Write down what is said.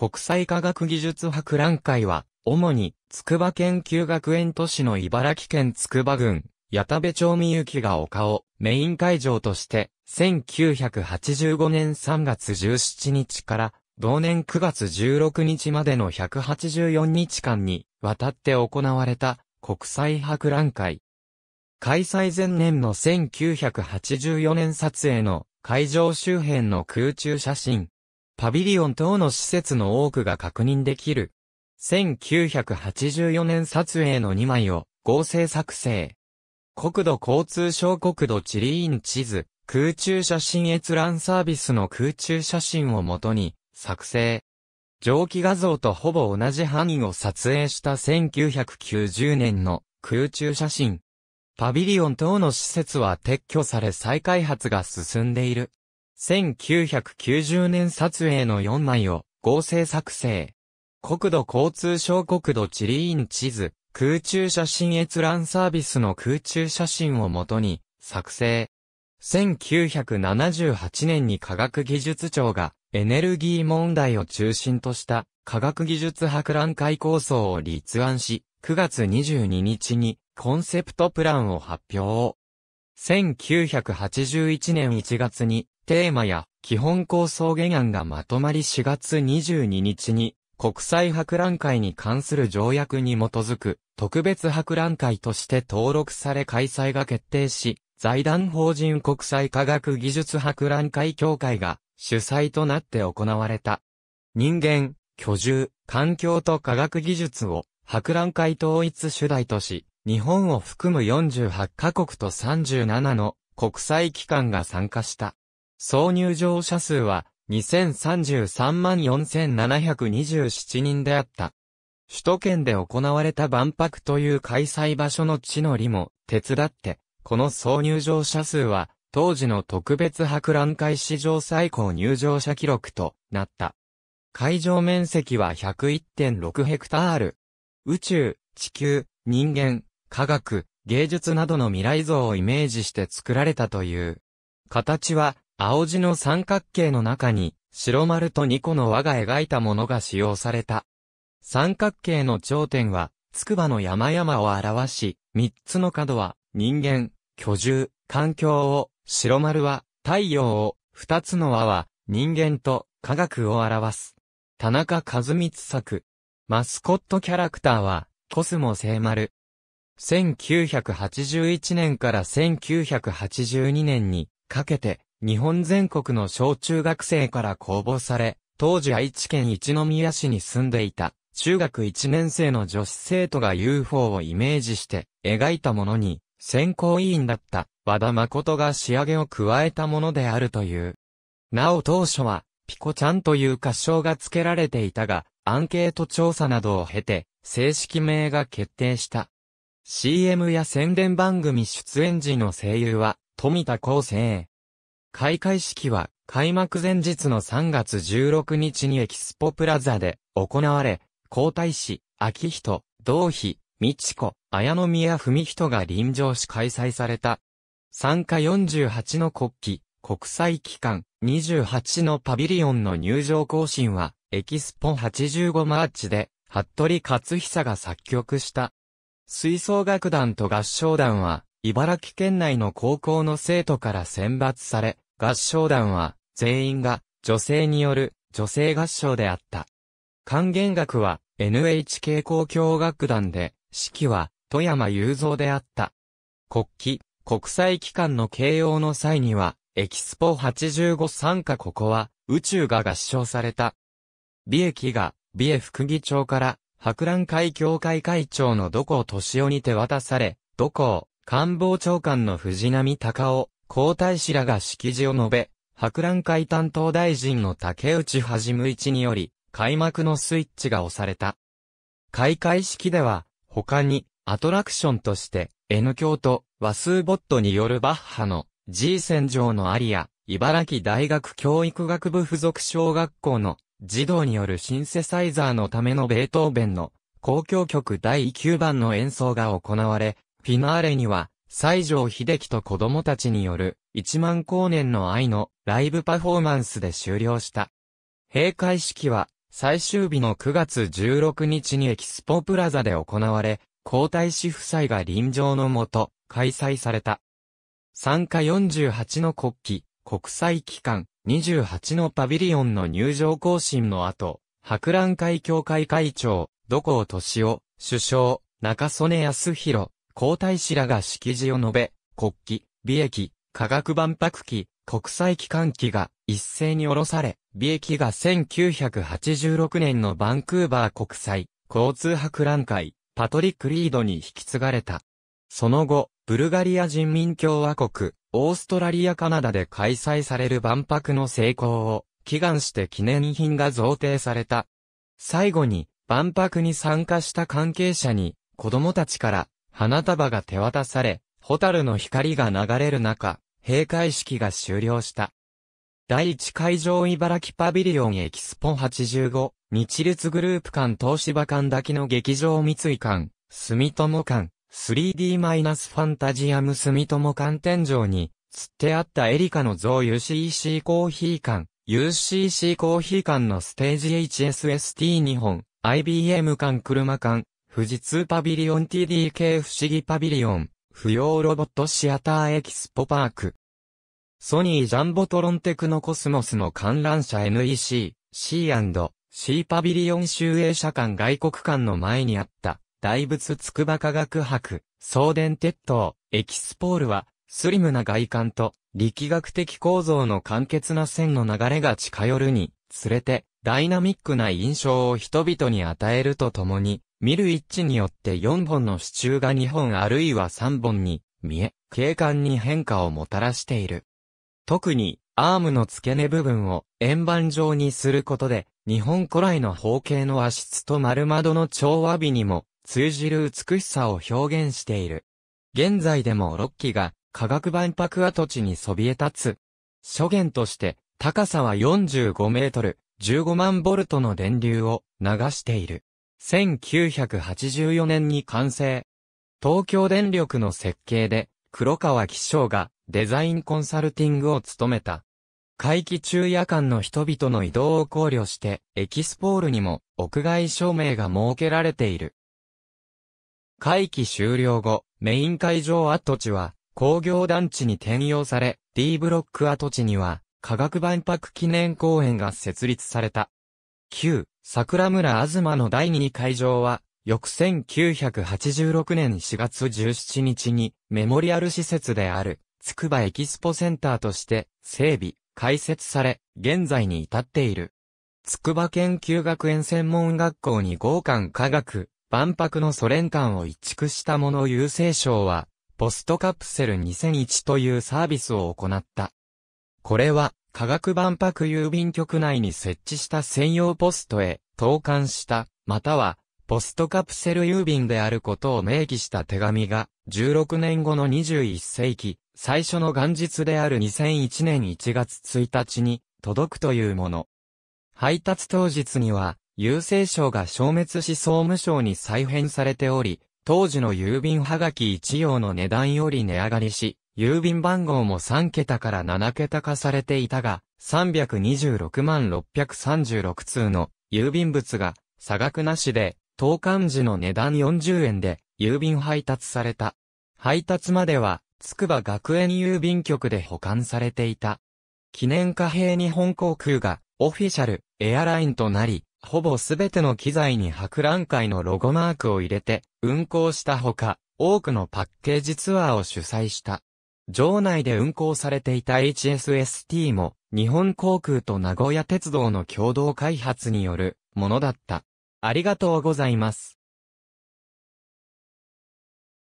国際科学技術博覧会は、主に、筑波研究学園都市の茨城県筑波郡、矢田部町みゆきが丘をメイン会場として、1985年3月17日から同年9月16日までの184日間にわたって行われた国際博覧会。開催前年の1984年撮影の会場周辺の空中写真パビリオン等の施設の多くが確認できる。1984年撮影の2枚を合成作成。国土交通省国土地理院地図、空中写真閲覧サービスの空中写真をもとに作成。蒸気画像とほぼ同じ範囲を撮影した1990年の空中写真。パビリオン等の施設は撤去され再開発が進んでいる。1990年撮影の4枚を合成作成。国土交通省国土地理院地図、空中写真閲覧サービスの空中写真をもとに作成。1978年に科学技術庁がエネルギー問題を中心とした科学技術博覧会構想を立案し、9月22日にコンセプトプランを発表。1981年1月にテーマや基本構想原案がまとまり4月22日に国際博覧会に関する条約に基づく特別博覧会として登録され開催が決定し、財団法人国際科学技術博覧会協会が主催となって行われた。人間、居住、環境と科学技術を博覧会統一主題とし、日本を含む48カ国と37の国際機関が参加した。挿入場者数は2033万4727人であった。首都圏で行われた万博という開催場所の地の利も手伝って、この挿入場者数は当時の特別博覧会史上最高入場者記録となった。会場面積は101.6ヘクタール。宇宙、地球、人間、科学、芸術などの未来像をイメージして作られたという。形は青地の三角形の中に、白丸と二個の輪が描いたものが使用された。三角形の頂点は、筑波の山々を表し、三つの角は、人間、居住、環境を、白丸は、太陽を、二つの輪は、人間と、科学を表す。田中和光作。マスコットキャラクターは、コスモ聖丸。1981年から1982年にかけて、日本全国の小中学生から公募され、当時愛知県一宮市に住んでいた、中学1年生の女子生徒が UFO をイメージして描いたものに、選考委員だった和田誠が仕上げを加えたものであるという。なお当初は、ピコちゃんという歌唱が付けられていたが、アンケート調査などを経て、正式名が決定した。CM や宣伝番組出演時の声優は、富田光生。開会式は開幕前日の3月16日にエキスポプラザで行われ、皇太子、秋仁、同妃、美智子、綾宮文人が臨場し開催された。参加48の国旗、国際機関、28のパビリオンの入場行進は、エキスポ85マーチで、服部勝久が作曲した。吹奏楽団と合唱団は、茨城県内の高校の生徒から選抜され、合唱団は、全員が、女性による、女性合唱であった。管弦楽は、NHK 交響楽団で、指揮は、富山雄三であった。国旗、国際機関の慶応の際には、エキスポ85参加ここは、宇宙が合唱された。美駅が、美恵副議長から、博覧会協会会長の土光敏夫に手渡され、土光、官房長官の藤波隆夫、皇太子らが式辞を述べ、博覧会担当大臣の竹内はじむ一により、開幕のスイッチが押された。開会式では、他に、アトラクションとして、N 教と和数ボットによるバッハの G 戦場のアリア、茨城大学教育学部附属小学校の児童によるシンセサイザーのためのベートーベンの公共曲第9番の演奏が行われ、フィナーレには西城秀樹と子供たちによる1万光年の愛のライブパフォーマンスで終了した。閉会式は最終日の9月16日にエキスポプラザで行われ、皇太子夫妻が臨場のもと開催された。参加48の国旗、国際機関、28のパビリオンの入場行進の後、博覧会協会会長、土光敏夫、首相、中曽根康弘、皇太子らが式辞を述べ、国旗、美液、科学万博機、国際機関機が一斉に下ろされ、美液が1986年のバンクーバー国際交通博覧会、パトリック・リードに引き継がれた。その後、ブルガリア人民共和国、オーストラリアカナダで開催される万博の成功を祈願して記念品が贈呈された。最後に、万博に参加した関係者に、子供たちから花束が手渡され、蛍の光が流れる中、閉会式が終了した。第1会場茨城パビリオンエキスポン85、日立グループ間東芝間だけの劇場三井間、住友間、3D- ファンタジアム住友間天井に、釣ってあったエリカの像 UCC コーヒー館、UCC コーヒー館のステージ HSST2 本、IBM 館車館、富士通パビリオン TDK 不思議パビリオン、不要ロボットシアターエキスポパーク。ソニージャンボトロンテクノコスモスの観覧車 NEC、C&C パビリオン集英社館外国館の前にあった、大仏筑波科学博、送電鉄塔、エキスポールは、スリムな外観と、力学的構造の簡潔な線の流れが近寄るに、つれて、ダイナミックな印象を人々に与えるとともに、見る一致によって4本の支柱が2本あるいは3本に見え、景観に変化をもたらしている。特に、アームの付け根部分を円盤状にすることで、日本古来の方形の足室と丸窓の調和美にも通じる美しさを表現している。現在でも6基が科学万博跡地にそびえ立つ。諸言として、高さは45メートル、15万ボルトの電流を流している。1984年に完成。東京電力の設計で、黒川紀章がデザインコンサルティングを務めた。会期中夜間の人々の移動を考慮して、エキスポールにも屋外照明が設けられている。会期終了後、メイン会場跡地は工業団地に転用され、D ブロック跡地には科学万博記念公園が設立された。旧桜村東の第2会場は、翌1986年4月17日に、メモリアル施設である、つくばエキスポセンターとして、整備、開設され、現在に至っている。筑波研究学園専門学校に豪館科学、万博のソ連館を移築したもの郵政省は、ポストカプセル2001というサービスを行った。これは、科学万博郵便局内に設置した専用ポストへ投函した、または、ポストカプセル郵便であることを明記した手紙が、16年後の21世紀、最初の元日である2001年1月1日に届くというもの。配達当日には、郵政省が消滅し総務省に再編されており、当時の郵便はがき1用の値段より値上がりし、郵便番号も3桁から7桁化されていたが、326万636通の郵便物が差額なしで、投函時の値段40円で郵便配達された。配達までは、つくば学園郵便局で保管されていた。記念貨幣日本航空がオフィシャルエアラインとなり、ほぼすべての機材に博覧会のロゴマークを入れて運行したほか、多くのパッケージツアーを主催した。場内で運行されていた HSST も、日本航空と名古屋鉄道の共同開発によるものだった。ありがとうございます。